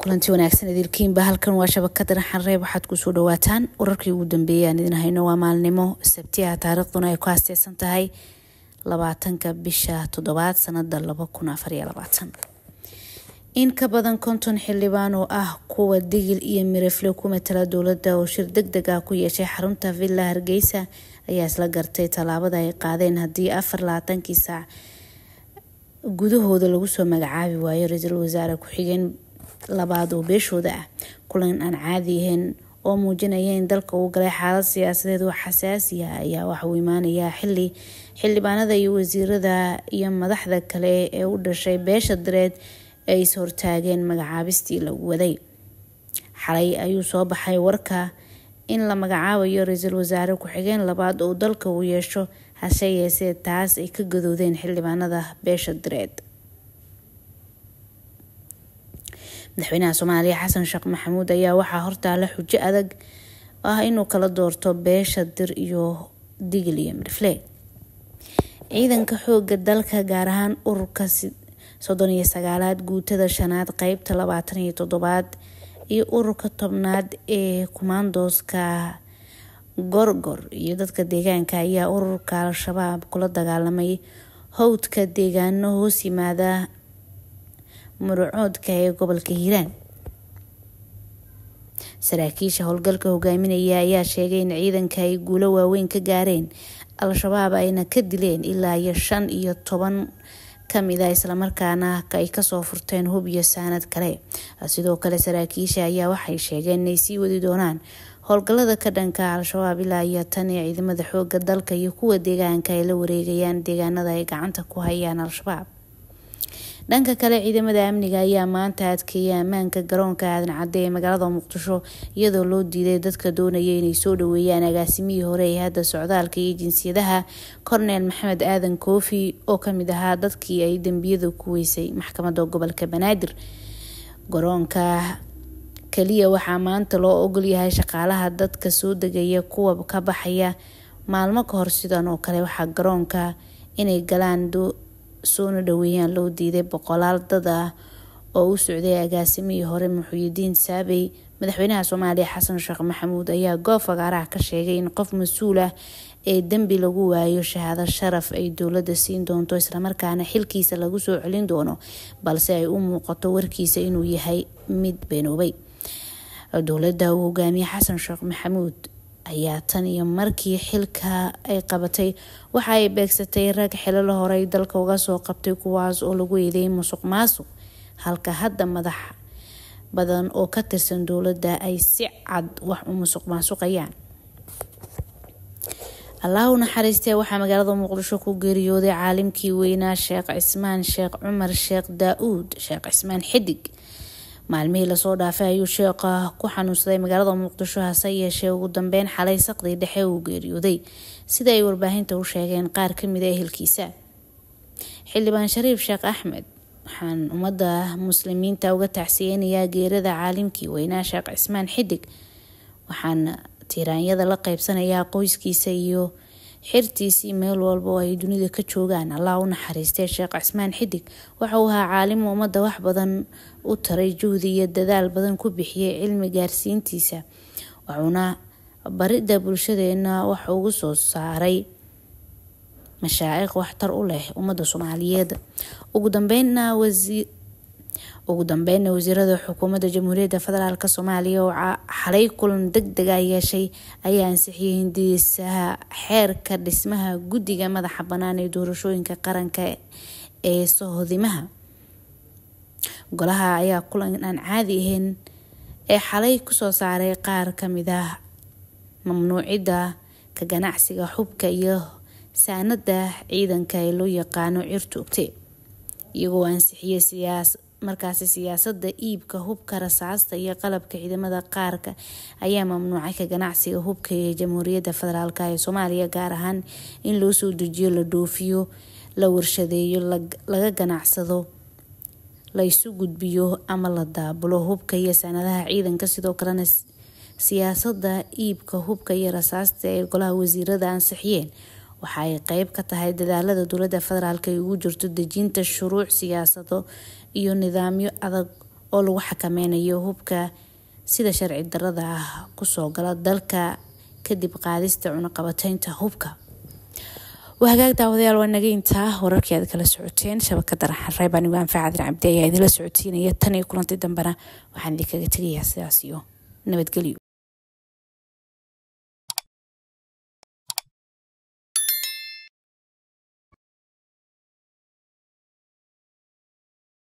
kulanti wanaagsan idilkiinba halkan waa shabakada raxan reeb waxaad kusoo dhawaataan wararkii ugu dambeeyay aan idin hayno waa maalnimo sabtiyaha taariikhduna ay ku hasteesan tahay labaatanka bisha toddobaad sanada in ka badan konton xildhibaan oo ah kuwa digil iyo mirafle ku matala dowladda oo shir deg deg ah ku yeeshay xarunta villa hargeysa ayaa isla gartay tallaabada ay qaadeen haddii afar labaatankii saac gudahooda lagu soo magacaabi waayo ra-iisul wasaare ku-xigeen labaad oo beeshooda ah kulan aan caadi ahayn oo muujinaya in dalka uu galay xaalad siyaasadeed oo xasaasiya ayaa waxa uu imaanayaa xilli xildhibaanada iyo wasiirada iyo madaxda kale ee u dhashay beesha dareed ay is-hortaageen magacaabistii lagu waday xalay ayuu soo baxay warka in la magacaabayo ra-iisul wasaare ku-xigeen labaad uu dalka uu yeesho hase yeesee taas ay ka gadoodeen xildhibaanada beesha dareed madaxweynaha soomaaliya xasan sheekh maxamuud ayaa waxaa hortaala xujo adag ah inuu kala doorto beesha dir iyo digil iyo mirfle ciidanka xooga dalka gaar ahaan ururka soddon iyo sagaalaad guutada shanaad qeybta labaatan iyo toddobaad iyo ururka tobnaad ee kumaandooska gorgor iyo dadka deegaanka ayaa ururka al-shabaab kula dagaalamay howdka deegaano hoos yimaada muracoodka ee gobolka hiiraan saraakiisha howlgalka hogaaminaya ayaa sheegay in ciidanka ay guulo waaweyn ka gaareen al-shabaab ayna ka dileen ilaa iyo shan iyo toban a ah, islamarkaana ay kasoo furteen hub iyo saanad kale sidoo kale saraakiisha ayaa waxay sheegeen inay sii wadi doonaan howlgalada ka dhanka al-shabaab ilaa iyo tan ee ciidamada xooga dalka iyo kuwa deegaanka ay la wareegayaan deegaanada ay gacanta ku hayaan al-shabaab dhanka kale ciidamada amniga ayaa maanta adkeeyay ammaanka garoonka aadan cadde ee magaalada muqdisho iyadoo loo diiday dadka doonaya inay soo dhaweeyaan agaasimihii hore ee hadda socdaalka iyo jinsiyadaha korneel maxamed aadan koofi oo kamid ahaa dadkii ay dembiyada ku weysay maxkamadda gobolka banaadir garoonka kaliya waxaa maanta loo ogolyahay shaqaalaha dadka soo degaya kuwa ka baxaya maalmo ka hor sidan oo kale waxaa garoonka inay galaan soona dhaweeyaan loo diiday boqolaal dad ah oo u socday agaasimihii hore muxuyidiin saabey madaxweynaha soomaaliya xasan sheekh maxamuud ayaa goob fagaaraha ka sheegay in qof mas-uul ah ee dembi lagu waayo shahaado sharaf ay dowladda siin doonto islamarkaana xilkiisa lagu soo celin doono balse ay u muuqato warkiisa inuu yahay mid beenoobay dowladda uu hogaamiye xasan sheekh maxamuud ayaa tan iyo markii xilka ay qabatay waxa ay beegsatay rag xilal horay dalka uga soo qabtay kuwaas oo lagu eedeeyay musuq maasuq halka hadda madax badan oo ka tirsan dowladda ay si cad wax u musuq maasuqayaan allahu naxariistee waxaa magaalada muqdisho ku geeriyooday caalimkii weynaa sheekh cismaan sheekh cumar sheekh daa-uud sheekh cismaan xidig maalmihii lasoo dhaafay ayuu sheeqa ah ku xanuunsaday magaalada muqdisho hase yeeshee ugu dambeyn xalay saqdii dhexe uu geeriyooday sida ay warbaahinta u sheegeen qaar kamid a ah ehelkiisa xildhibaan shariif sheekh axmed waxaan ummadda muslimiinta uga tacsiyeynayaa geerada caalimkii weynaa sheekh cismaan xidig waxaan tiiraanyada la qaybsanayaa qoyskiisa iyo xirtiisii meel walba ay dunida ka joogaan allah u naxariistay sheekh cismaan xidig waxa uu ahaa caalim ummadda wax badan u taray juhdi iyo dadaal badan ku bixiyay cilmi gaarsiintiisa wuxuuna baridda bulshadeenna wax ugu soo saaray mashaaiq waxtar u leh ummadda soomaaliyeed ugu dambeynna ugu dambeynna wasiirada xukuumadda jamhuuriyadda federaalk soomaaliya oo xalay kulan deg dega ah yeeshay ayaa ansixiyay hindisaha xeerka dhismaha guddiga madaxa banaan ee doorashooyinka qaranka ee sohodimaha golaha ayaa kulan aan caadi ahayn ee xalay kusoo saaray qaar kamid ah mamnuucidda ka ganacsiga xubka iyo saanada ciidanka ee loo yaqaano cirtuugte iyagoo ansixiyey siyaas markaasi siyaasada iibka hubka rasaasta iyo qalabka ciidamada qaarka ayaa mamnuucay ka ganacsiga hubka ee jamhuuriyadda federaalk ee soomaaliya gaar ahaan in loo soo dejiyo la dhoofiyo la warshadeeyo laga ganacsado la isu gudbiyo ama la daabulo hubka iyo sanadaha ciidanka sidoo kalena siyaasada iibka hubka iyo rasaasta ee golaha wasiirada ansixiyeen waxa ay qeyb ka tahay dadaalada dowladda federaalk ay ugu jirto dejinta shuruuc siyaasado iyo nidaamyo adag oo lagu xakameynayo hubka sida sharci darada ah kusoo gala dalka kadib qaadista cunaqabateynta hubka waa hagaag daawadayaal waa nageyntaa wararkii aad kala socoteen shabakada raxanreeb anigu anfaacadin cabdi ayaa idinla socotiinaya tan iyo kulanti dambena waxaan idinkaga tegayaa sidaas iyo nabadgelyo